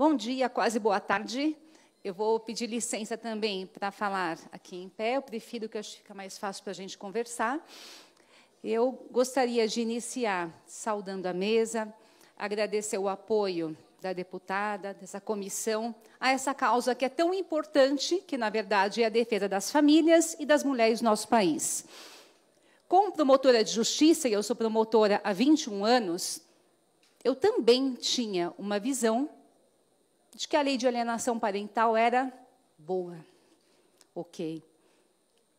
Bom dia, quase boa tarde. Eu vou pedir licença também para falar aqui em pé, eu prefiro que acho que fica mais fácil para a gente conversar. Eu gostaria de iniciar saudando a mesa, agradecer o apoio da deputada, dessa comissão, a essa causa que é tão importante, que, na verdade, é a defesa das famílias e das mulheres do nosso país. Como promotora de justiça, e eu sou promotora há 21 anos, eu também tinha uma visão de que a lei de alienação parental era boa. Ok.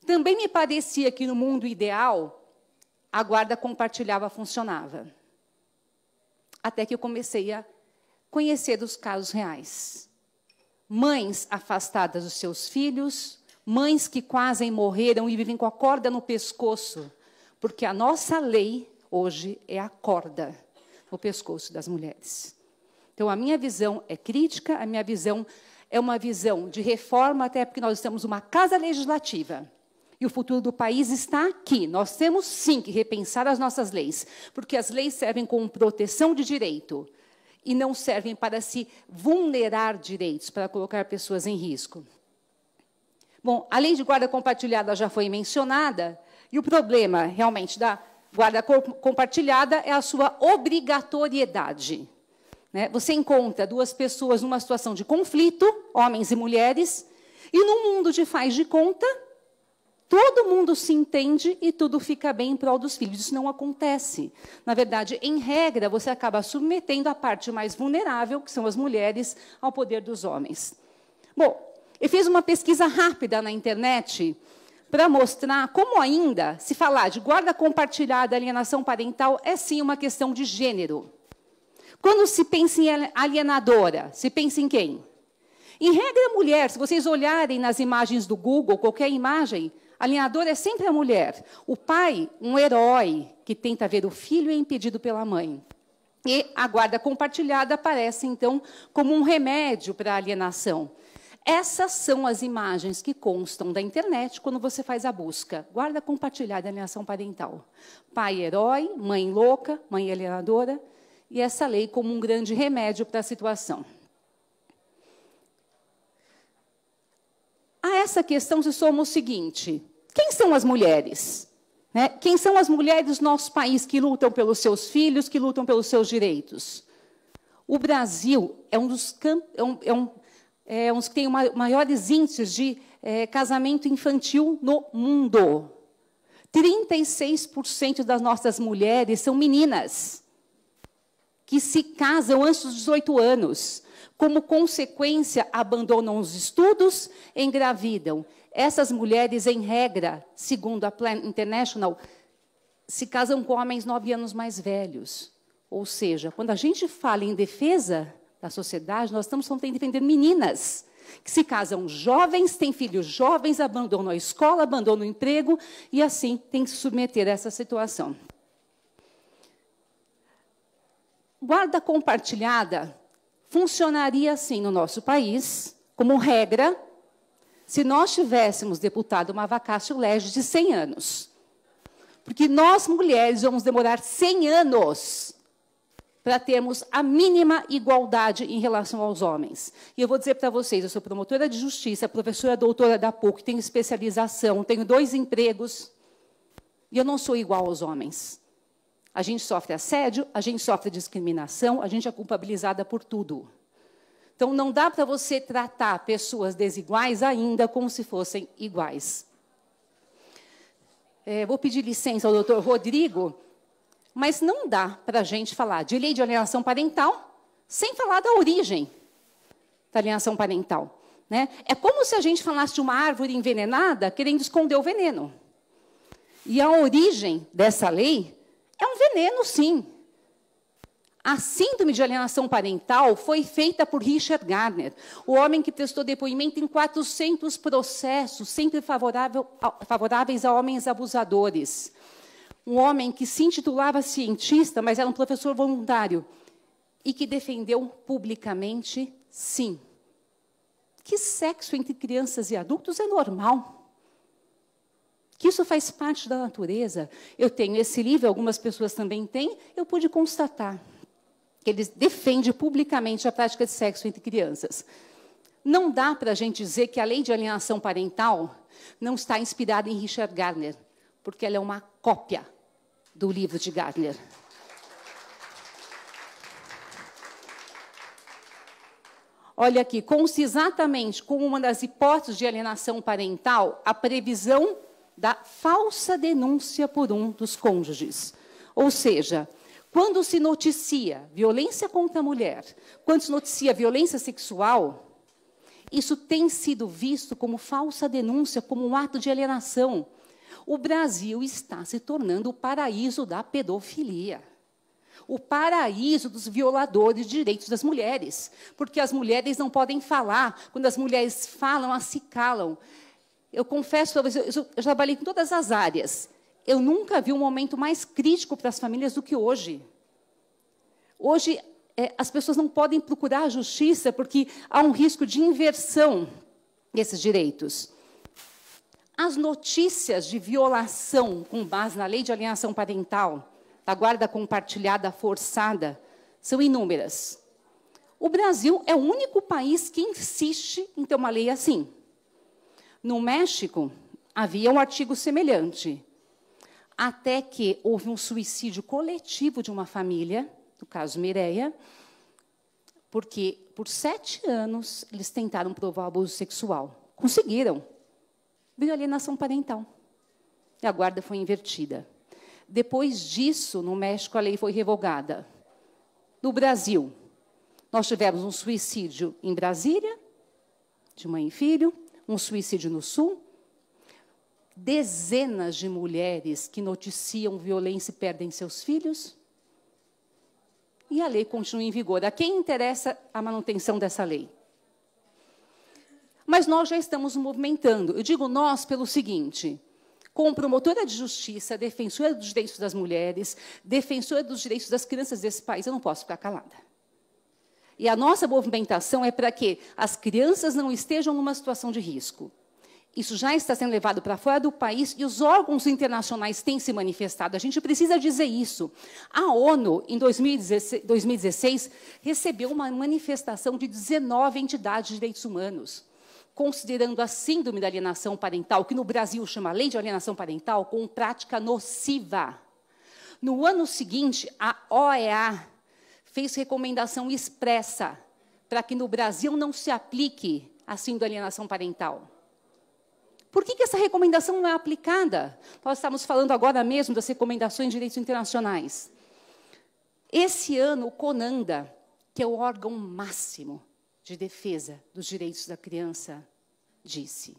Também me parecia que no mundo ideal, a guarda compartilhava funcionava. Até que eu comecei a conhecer os casos reais. Mães afastadas dos seus filhos, mães que quase morreram e vivem com a corda no pescoço, porque a nossa lei hoje é a corda no pescoço das mulheres. Então, a minha visão é crítica, a minha visão é uma visão de reforma, até porque nós temos uma casa legislativa. E o futuro do país está aqui. Nós temos sim que repensar as nossas leis, porque as leis servem como proteção de direito e não servem para se vulnerar direitos, para colocar pessoas em risco. Bom, a lei de guarda compartilhada já foi mencionada, e o problema realmente da guarda compartilhada é a sua obrigatoriedade. Né? Você encontra duas pessoas numa situação de conflito, homens e mulheres, e num mundo de faz de conta, todo mundo se entende e tudo fica bem em prol dos filhos. Isso não acontece. Na verdade, em regra, você acaba submetendo a parte mais vulnerável, que são as mulheres, ao poder dos homens. Bom, eu fiz uma pesquisa rápida na internet para mostrar como ainda se falar de guarda compartilhada, alienação parental é sim uma questão de gênero. Quando se pensa em alienadora, se pensa em quem? Em regra, a é mulher. Se vocês olharem nas imagens do Google, qualquer imagem, alienadora é sempre a mulher. O pai, um herói que tenta ver o filho, é impedido pela mãe. E a guarda compartilhada aparece, então, como um remédio para a alienação. Essas são as imagens que constam da internet quando você faz a busca. Guarda compartilhada alienação parental. Pai herói, mãe louca, mãe alienadora e essa lei como um grande remédio para a situação. A essa questão se soma o seguinte: quem são as mulheres? Né? Quem são as mulheres do nosso país que lutam pelos seus filhos, que lutam pelos seus direitos? O Brasil é um dos, é um, é um, é um dos que tem uma, maiores índices de é, casamento infantil no mundo. 36% das nossas mulheres são meninas que se casam antes dos 18 anos. Como consequência, abandonam os estudos, engravidam. Essas mulheres, em regra, segundo a Plan International, se casam com homens nove anos mais velhos. Ou seja, quando a gente fala em defesa da sociedade, nós estamos falando em defender meninas que se casam jovens, têm filhos jovens, abandonam a escola, abandonam o emprego e assim têm que se submeter a essa situação. guarda compartilhada funcionaria assim no nosso país, como regra, se nós tivéssemos deputado uma vacatio legis de 100 anos. Porque nós, mulheres, vamos demorar 100 anos para termos a mínima igualdade em relação aos homens. E eu vou dizer para vocês, eu sou promotora de justiça, professora doutora da PUC, tenho especialização, tenho dois empregos, e eu não sou igual aos homens. A gente sofre assédio, a gente sofre discriminação, a gente é culpabilizada por tudo. Então, não dá para você tratar pessoas desiguais ainda como se fossem iguais. É, vou pedir licença ao doutor Rodrigo, mas não dá para a gente falar de lei de alienação parental sem falar da origem da alienação parental. Né? É como se a gente falasse de uma árvore envenenada querendo esconder o veneno. E a origem dessa lei é um veneno, sim. A síndrome de alienação parental foi feita por Richard Gardner, o homem que prestou depoimento em 400 processos, sempre favorável, favoráveis a homens abusadores. Um homem que se intitulava cientista, mas era um professor voluntário e que defendeu publicamente sim. Que sexo entre crianças e adultos é normal que isso faz parte da natureza. Eu tenho esse livro, algumas pessoas também têm, eu pude constatar que ele defende publicamente a prática de sexo entre crianças. Não dá para a gente dizer que a lei de alienação parental não está inspirada em Richard Gardner, porque ela é uma cópia do livro de Gardner. Olha aqui, exatamente como uma das hipóteses de alienação parental, a previsão da falsa denúncia por um dos cônjuges. Ou seja, quando se noticia violência contra a mulher, quando se noticia violência sexual, isso tem sido visto como falsa denúncia, como um ato de alienação. O Brasil está se tornando o paraíso da pedofilia. O paraíso dos violadores de direitos das mulheres. Porque as mulheres não podem falar. Quando as mulheres falam, elas se calam eu confesso, eu, eu, eu trabalhei em todas as áreas. Eu nunca vi um momento mais crítico para as famílias do que hoje. Hoje, é, as pessoas não podem procurar a justiça porque há um risco de inversão desses direitos. As notícias de violação com base na lei de alienação parental, da guarda compartilhada forçada, são inúmeras. O Brasil é o único país que insiste em ter uma lei assim. No México, havia um artigo semelhante. Até que houve um suicídio coletivo de uma família, no caso Mireia, porque por sete anos eles tentaram provar abuso sexual. Conseguiram. Veio alienação parental. E a guarda foi invertida. Depois disso, no México, a lei foi revogada. No Brasil, nós tivemos um suicídio em Brasília, de mãe e filho, um suicídio no Sul, dezenas de mulheres que noticiam violência e perdem seus filhos. E a lei continua em vigor. A quem interessa a manutenção dessa lei? Mas nós já estamos movimentando. Eu digo nós pelo seguinte: como promotora de justiça, defensora dos direitos das mulheres, defensora dos direitos das crianças desse país, eu não posso ficar calada. E a nossa movimentação é para que as crianças não estejam numa situação de risco. Isso já está sendo levado para fora do país e os órgãos internacionais têm se manifestado. A gente precisa dizer isso. A ONU, em 2016, recebeu uma manifestação de 19 entidades de direitos humanos, considerando a síndrome da alienação parental, que no Brasil chama lei de alienação parental, como prática nociva. No ano seguinte, a OEA fez recomendação expressa para que no Brasil não se aplique a síndrome alienação parental. Por que, que, essa recomendação não é aplicada? Nós estamos falando agora mesmo das recomendações de direitos internacionais. Esse ano, o CONANDA, que é o órgão máximo de defesa dos direitos da criança, disse: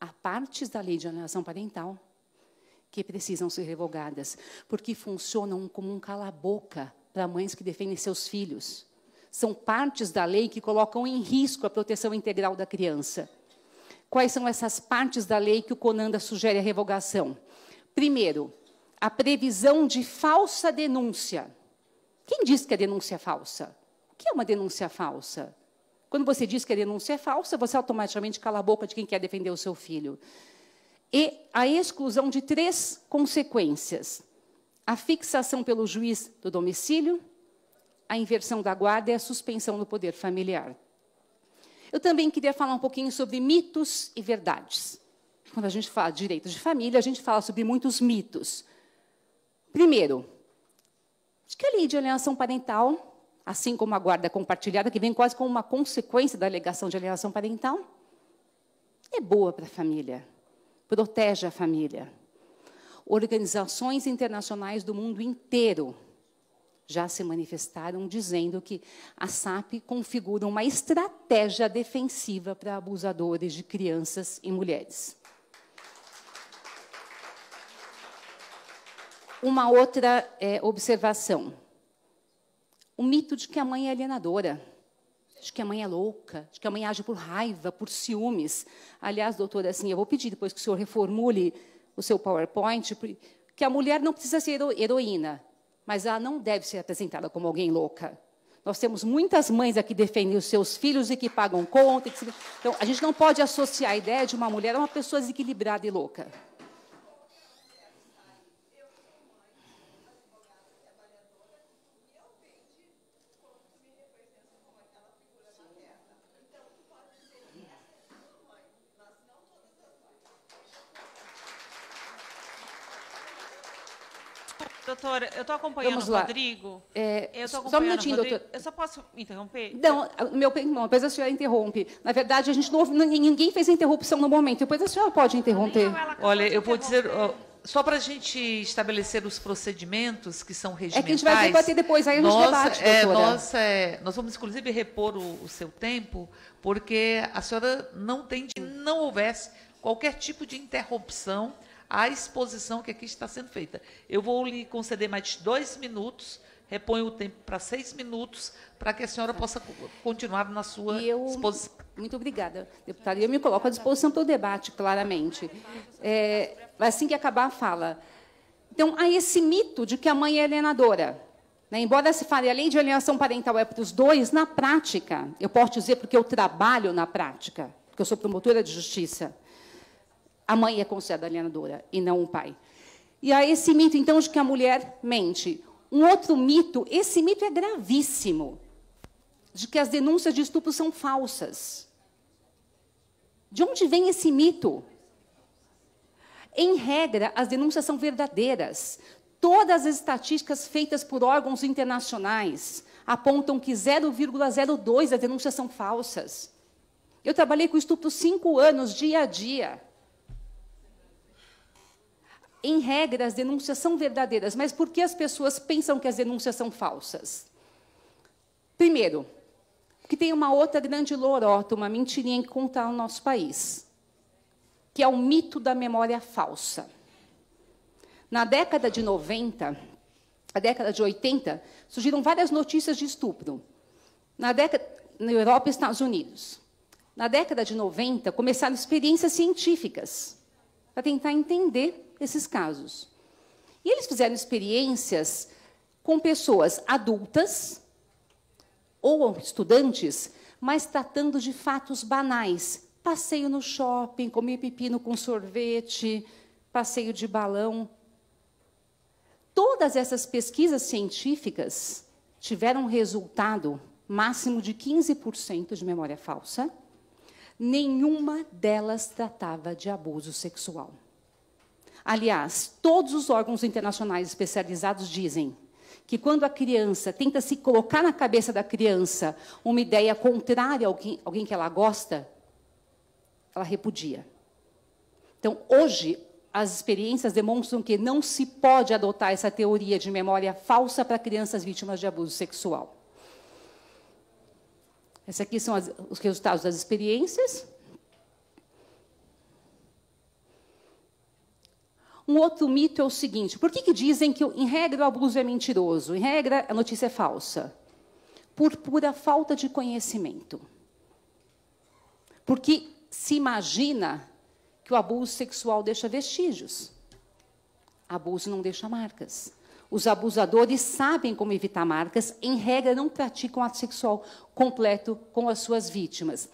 há partes da lei de alienação parental que precisam ser revogadas, porque funcionam como um cala-boca para mães que defendem seus filhos. São partes da lei que colocam em risco a proteção integral da criança. Quais são essas partes da lei que o Conanda sugere a revogação? Primeiro, a previsão de falsa denúncia. Quem diz que a denúncia é falsa? O que é uma denúncia falsa? Quando você diz que a denúncia é falsa, você automaticamente cala a boca de quem quer defender o seu filho. E a exclusão de três consequências: a fixação pelo juiz do domicílio, a inversão da guarda e a suspensão do poder familiar. Eu também queria falar um pouquinho sobre mitos e verdades. Quando a gente fala de direito de família, a gente fala sobre muitos mitos. Primeiro, que a lei de alienação parental, assim como a guarda compartilhada, que vem quase como uma consequência da alegação de alienação parental, é boa para a família, protege a família organizações internacionais do mundo inteiro já se manifestaram dizendo que a SAP configura uma estratégia defensiva para abusadores de crianças e mulheres. Uma outra é, observação. O mito de que a mãe é alienadora, de que a mãe é louca, de que a mãe age por raiva, por ciúmes. Aliás, doutora, assim, eu vou pedir depois que o senhor reformule o seu PowerPoint, que a mulher não precisa ser heroína, mas ela não deve ser apresentada como alguém louca. Nós temos muitas mães aqui defendendo os seus filhos e que pagam conta. Então, a gente não pode associar a ideia de uma mulher a uma pessoa desequilibrada e louca. Doutora, eu estou acompanhando o Rodrigo. É, eu tô só um minutinho, doutor. Eu só posso interromper? Não, meu, não, depois a senhora interrompe. Na verdade, a gente não, ninguém fez a interrupção no momento. Depois a senhora pode interromper. Olha, eu vou dizer... Só para a gente estabelecer os procedimentos que são regimentais... É que a gente vai debater depois, aí nos nossa, debate, doutora. É, nossa, é, nós vamos, inclusive, repor o, o seu tempo, porque a senhora não tem de não houvesse qualquer tipo de interrupção à exposição que aqui está sendo feita. Eu vou lhe conceder mais dois minutos, reponho o tempo para seis minutos, para que a senhora tá. possa continuar na sua eu, exposição. Muito obrigada, deputada. Eu me coloco à disposição para o debate, claramente. É, assim que acabar a fala. Então, há esse mito de que a mãe é alienadora. Né? Embora se fale a lei de alienação parental é para os dois, na prática, eu posso dizer porque eu trabalho na prática, porque eu sou promotora de justiça, a mãe é considerada alienadora e não o pai. E há esse mito, então, de que a mulher mente. Um outro mito, esse mito é gravíssimo, de que as denúncias de estupro são falsas. De onde vem esse mito? Em regra, as denúncias são verdadeiras. Todas as estatísticas feitas por órgãos internacionais apontam que 0,02 das denúncias são falsas. Eu trabalhei com estupro cinco anos, dia a dia em regra, as denúncias são verdadeiras, mas por que as pessoas pensam que as denúncias são falsas? Primeiro, que tem uma outra grande lorota, uma mentirinha que conta ao nosso país, que é o mito da memória falsa. Na década de 90, a década de 80, surgiram várias notícias de estupro. Na década, na Europa e Estados Unidos. Na década de 90, começaram experiências científicas para tentar entender esses casos. E eles fizeram experiências com pessoas adultas ou estudantes, mas tratando de fatos banais. Passeio no shopping, comer pepino com sorvete, passeio de balão. Todas essas pesquisas científicas tiveram um resultado máximo de 15% de memória falsa. Nenhuma delas tratava de abuso sexual. Aliás, todos os órgãos internacionais especializados dizem que quando a criança tenta se colocar na cabeça da criança uma ideia contrária a alguém, alguém que ela gosta, ela repudia. Então, hoje, as experiências demonstram que não se pode adotar essa teoria de memória falsa para crianças vítimas de abuso sexual. Esses aqui são as, os resultados das experiências. Um outro mito é o seguinte: por que, que dizem que, em regra, o abuso é mentiroso? Em regra, a notícia é falsa? Por pura falta de conhecimento. Porque se imagina que o abuso sexual deixa vestígios. Abuso não deixa marcas. Os abusadores sabem como evitar marcas, em regra, não praticam ato sexual completo com as suas vítimas.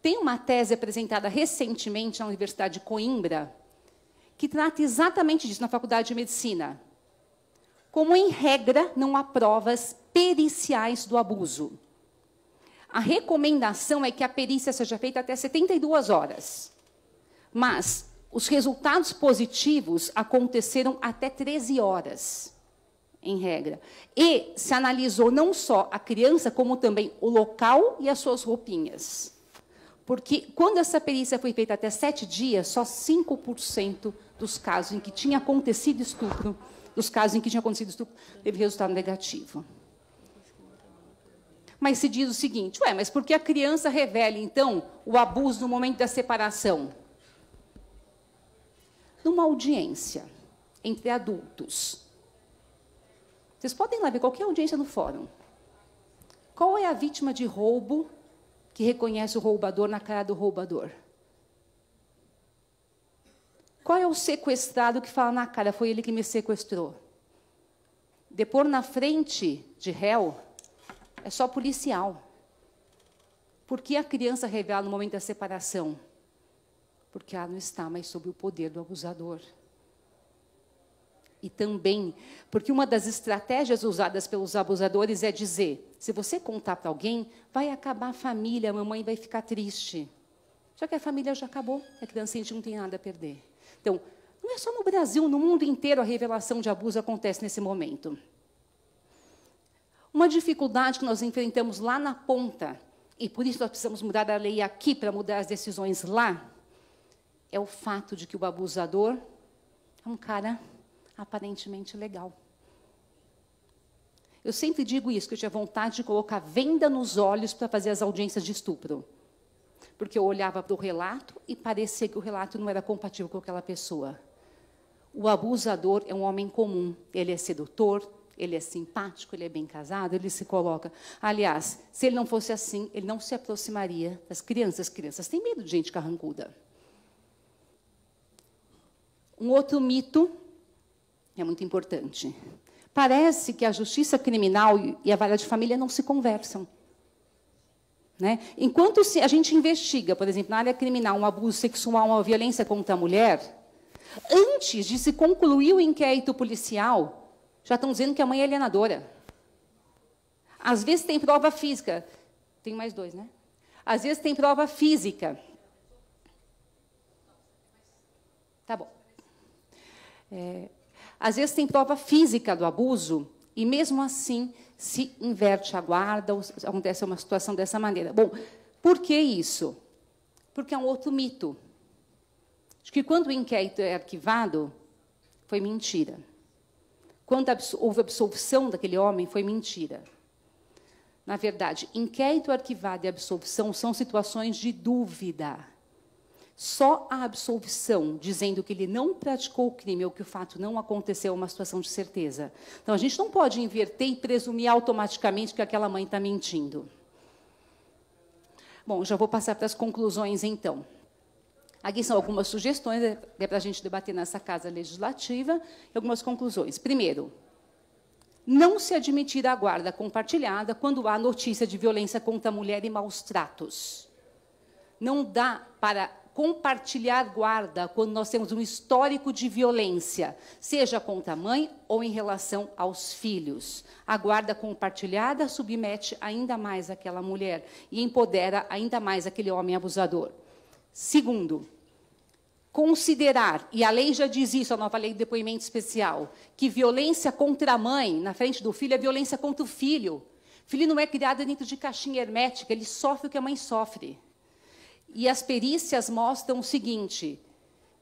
Tem uma tese apresentada recentemente na Universidade de Coimbra, que trata exatamente disso na Faculdade de Medicina. Como, em regra, não há provas periciais do abuso. A recomendação é que a perícia seja feita até 72 horas. Mas os resultados positivos aconteceram até 13 horas, em regra. E se analisou não só a criança, como também o local e as suas roupinhas. Porque quando essa perícia foi feita até sete dias, só 5% dos casos em que tinha acontecido estupro, dos casos em que tinha acontecido estupro, teve resultado negativo. Mas se diz o seguinte, ué, mas por que a criança revela, então, o abuso no momento da separação? Numa audiência entre adultos. Vocês podem lá ver qualquer audiência no fórum. Qual é a vítima de roubo que reconhece o roubador na cara do roubador? Qual é o sequestrado que fala na cara, foi ele que me sequestrou? Depor na frente de réu é só policial. Por que a criança revela no momento da separação? Porque ela não está mais sob o poder do abusador. E também, porque uma das estratégias usadas pelos abusadores é dizer: se você contar para alguém, vai acabar a família, a mamãe vai ficar triste. Só que a família já acabou, a gente não tem nada a perder. Então, não é só no Brasil, no mundo inteiro a revelação de abuso acontece nesse momento. Uma dificuldade que nós enfrentamos lá na ponta, e por isso nós precisamos mudar a lei aqui para mudar as decisões lá, é o fato de que o abusador é um cara aparentemente legal. Eu sempre digo isso, que eu tinha vontade de colocar venda nos olhos para fazer as audiências de estupro porque eu olhava para o relato e parecia que o relato não era compatível com aquela pessoa. O abusador é um homem comum, ele é sedutor, ele é simpático, ele é bem casado, ele se coloca. Aliás, se ele não fosse assim, ele não se aproximaria das crianças. As crianças têm medo de gente carrancuda. Um outro mito é muito importante. Parece que a justiça criminal e a vara de família não se conversam. Né? Enquanto se a gente investiga, por exemplo, na área criminal, um abuso sexual, uma violência contra a mulher, antes de se concluir o inquérito policial, já estão dizendo que a mãe é alienadora. Às vezes tem prova física. Tem mais dois, né? Às vezes tem prova física. Tá bom. É, às vezes tem prova física do abuso, e mesmo assim se inverte a guarda, ou acontece uma situação dessa maneira. Bom, por que isso? Porque é um outro mito. Acho que quando o inquérito é arquivado, foi mentira. Quando houve absolvição daquele homem, foi mentira. Na verdade, inquérito arquivado e absolvição são situações de dúvida só a absolvição, dizendo que ele não praticou o crime ou que o fato não aconteceu, é uma situação de certeza. Então, a gente não pode inverter e presumir automaticamente que aquela mãe está mentindo. Bom, já vou passar para as conclusões, então. Aqui são algumas sugestões é, é para a gente debater nessa casa legislativa e algumas conclusões. Primeiro, não se admitir a guarda compartilhada quando há notícia de violência contra a mulher e maus tratos. Não dá para compartilhar guarda quando nós temos um histórico de violência, seja contra a mãe ou em relação aos filhos. A guarda compartilhada submete ainda mais aquela mulher e empodera ainda mais aquele homem abusador. Segundo, considerar, e a lei já diz isso, a nova lei de depoimento especial, que violência contra a mãe na frente do filho é violência contra o filho. O filho não é criado dentro de caixinha hermética, ele sofre o que a mãe sofre. E as perícias mostram o seguinte: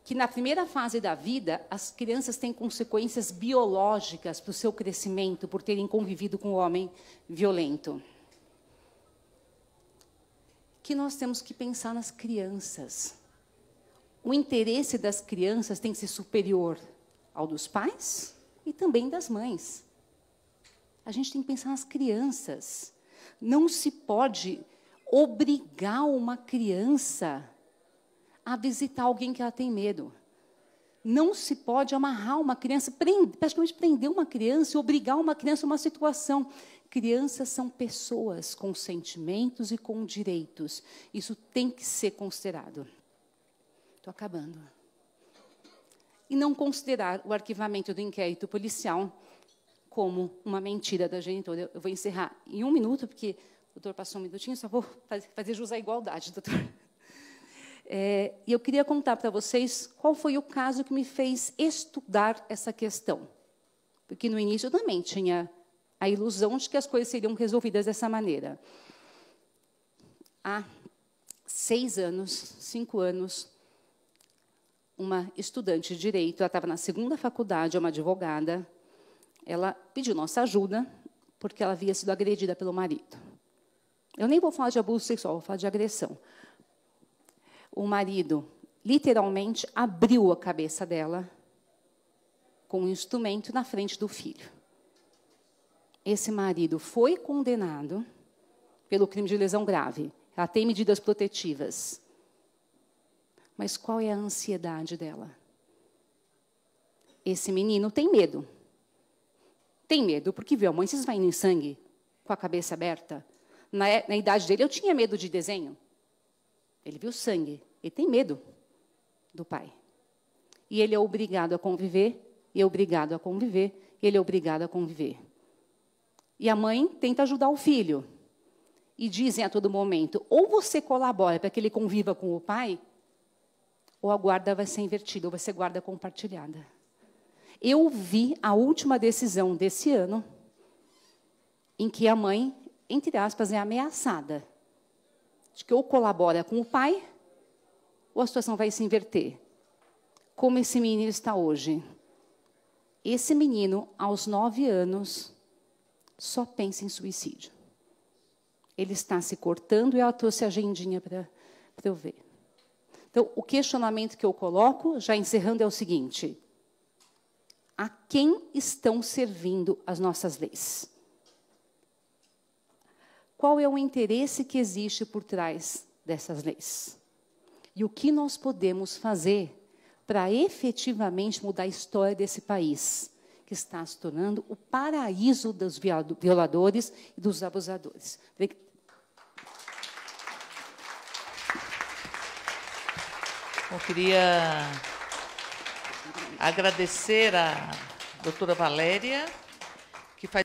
que na primeira fase da vida, as crianças têm consequências biológicas para o seu crescimento, por terem convivido com um homem violento. Que nós temos que pensar nas crianças. O interesse das crianças tem que ser superior ao dos pais e também das mães. A gente tem que pensar nas crianças. Não se pode obrigar uma criança a visitar alguém que ela tem medo. Não se pode amarrar uma criança, prender, praticamente prender uma criança e obrigar uma criança a uma situação. Crianças são pessoas com sentimentos e com direitos. Isso tem que ser considerado. Estou acabando. E não considerar o arquivamento do inquérito policial como uma mentira da genitora. Eu vou encerrar em um minuto, porque Doutor, passou um minutinho, só vou fazer jus à igualdade, doutor. É, e eu queria contar para vocês qual foi o caso que me fez estudar essa questão. Porque no início eu também tinha a ilusão de que as coisas seriam resolvidas dessa maneira. Há seis anos, cinco anos, uma estudante de direito, ela estava na segunda faculdade, é uma advogada, ela pediu nossa ajuda porque ela havia sido agredida pelo marido. Eu nem vou falar de abuso sexual, vou falar de agressão. O marido literalmente abriu a cabeça dela com um instrumento na frente do filho. Esse marido foi condenado pelo crime de lesão grave. Ela tem medidas protetivas. Mas qual é a ansiedade dela? Esse menino tem medo. Tem medo porque viu a mãe se esvaindo em sangue, com a cabeça aberta, na, na idade dele, eu tinha medo de desenho. Ele viu sangue, ele tem medo do pai. E ele é obrigado a conviver, e é obrigado a conviver, ele é obrigado a conviver. E a mãe tenta ajudar o filho. E dizem a todo momento: ou você colabora para que ele conviva com o pai, ou a guarda vai ser invertida, ou vai ser guarda compartilhada. Eu vi a última decisão desse ano em que a mãe entre aspas, é ameaçada de que ou colabora com o pai, ou a situação vai se inverter. Como esse menino está hoje? Esse menino, aos nove anos, só pensa em suicídio. Ele está se cortando e ela trouxe a agendinha para eu ver. Então, o questionamento que eu coloco, já encerrando, é o seguinte: a quem estão servindo as nossas leis? qual é o interesse que existe por trás dessas leis. E o que nós podemos fazer para efetivamente mudar a história desse país, que está se tornando o paraíso dos violadores e dos abusadores. Eu queria agradecer a doutora Valéria, que faz.